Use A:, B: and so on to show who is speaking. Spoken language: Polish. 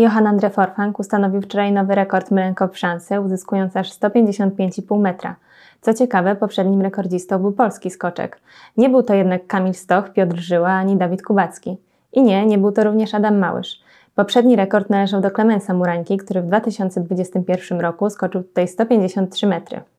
A: Johan Andre Forfang ustanowił wczoraj nowy rekord mrękowszansy, uzyskując aż 155,5 metra. Co ciekawe, poprzednim rekordzistą był polski skoczek. Nie był to jednak Kamil Stoch, Piotr Żyła ani Dawid Kubacki. I nie, nie był to również Adam Małysz. Poprzedni rekord należał do Klemensa Murańki, który w 2021 roku skoczył tutaj 153 metry.